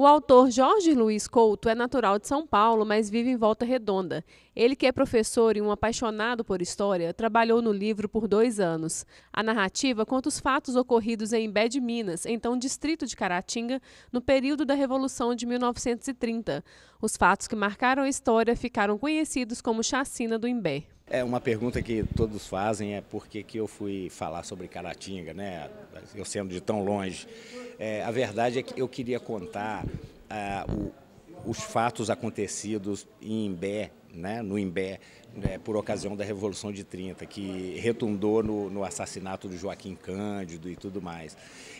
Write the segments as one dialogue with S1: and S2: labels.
S1: O autor Jorge Luiz Couto é natural de São Paulo, mas vive em Volta Redonda. Ele, que é professor e um apaixonado por história, trabalhou no livro por dois anos. A narrativa conta os fatos ocorridos em Imbé de Minas, então distrito de Caratinga, no período da Revolução de 1930. Os fatos que marcaram a história ficaram conhecidos como Chacina do Imbé.
S2: É uma pergunta que todos fazem é por que, eu fui falar sobre Caratinga, né? Eu sendo de tão longe. É, a verdade é que eu queria contar ah, o, os fatos acontecidos em Imbé, né, no Imbé, né, por ocasião da Revolução de 30, que retundou no, no assassinato do Joaquim Cândido e tudo mais.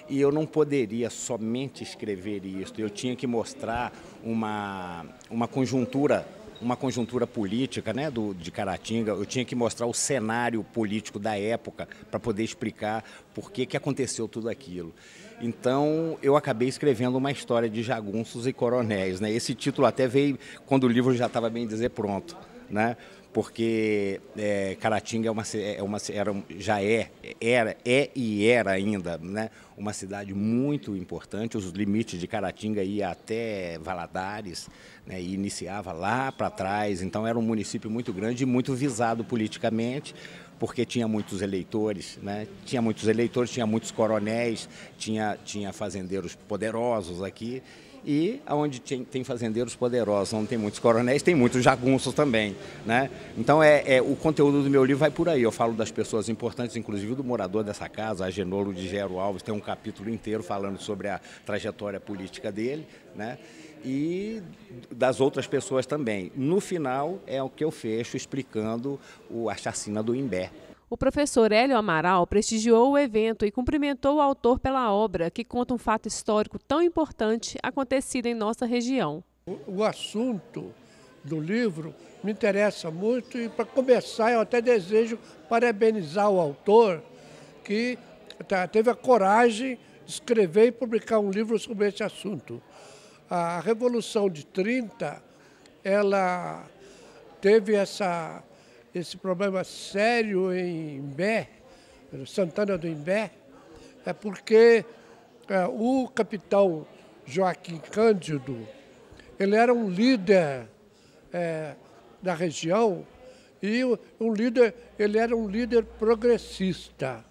S2: E eu não poderia somente escrever isso, eu tinha que mostrar uma, uma conjuntura uma conjuntura política né, do, de Caratinga, eu tinha que mostrar o cenário político da época para poder explicar por que, que aconteceu tudo aquilo. Então, eu acabei escrevendo uma história de jagunços e coronéis. Né? Esse título até veio quando o livro já estava, bem dizer, pronto né? porque é, Caratinga é uma, é uma, era, já é, era, é e era ainda né? uma cidade muito importante. Os limites de Caratinga ia até Valadares né? e iniciava lá para trás. Então era um município muito grande e muito visado politicamente, porque tinha muitos eleitores, né? tinha muitos eleitores, tinha muitos coronéis, tinha, tinha fazendeiros poderosos aqui e onde tem, tem, fazendeiros poderosos, onde tem muitos coronéis, tem muitos jagunços também. Né? Então, é, é, o conteúdo do meu livro vai por aí. Eu falo das pessoas importantes, inclusive do morador dessa casa, a Genolo de Gero Alves, tem um capítulo inteiro falando sobre a trajetória política dele. Né? e das outras pessoas também. No final é o que eu fecho explicando o, a chacina do Imbé.
S1: O professor Hélio Amaral prestigiou o evento e cumprimentou o autor pela obra, que conta um fato histórico tão importante acontecido em nossa região.
S3: O assunto do livro me interessa muito e, para começar, eu até desejo parabenizar o autor que teve a coragem de escrever e publicar um livro sobre esse assunto. A Revolução de 30, ela teve essa esse problema sério em Imbé, Santana do Imbé, é porque é, o capitão Joaquim Cândido, ele era um líder é, da região e um líder, ele era um líder progressista.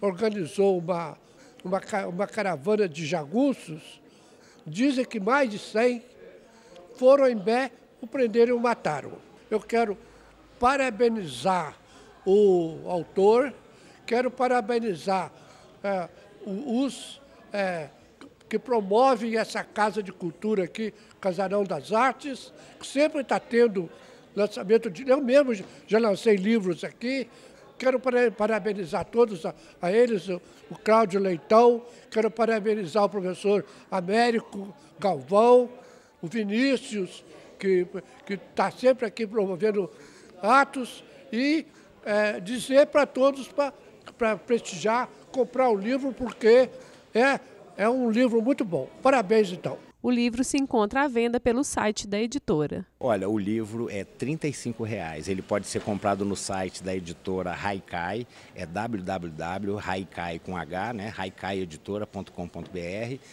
S3: Organizou uma, uma, uma caravana de jagunços, dizem que mais de 100 foram em Bé, o prenderam e o mataram. Eu quero parabenizar o autor, quero parabenizar é, os é, que promovem essa casa de cultura aqui, Casarão das Artes, que sempre está tendo lançamento de. Eu mesmo já lancei livros aqui. Quero parabenizar todos a, a eles, o, o Cláudio Leitão, quero parabenizar o professor Américo Galvão, o Vinícius, que está sempre aqui promovendo atos e é, dizer para todos para prestigiar, comprar o livro, porque é, é um livro muito bom. Parabéns, então.
S1: O livro se encontra à venda pelo site da editora.
S2: Olha, o livro é R$ 35,00. Ele pode ser comprado no site da editora Haikai, é www.haikai.com.br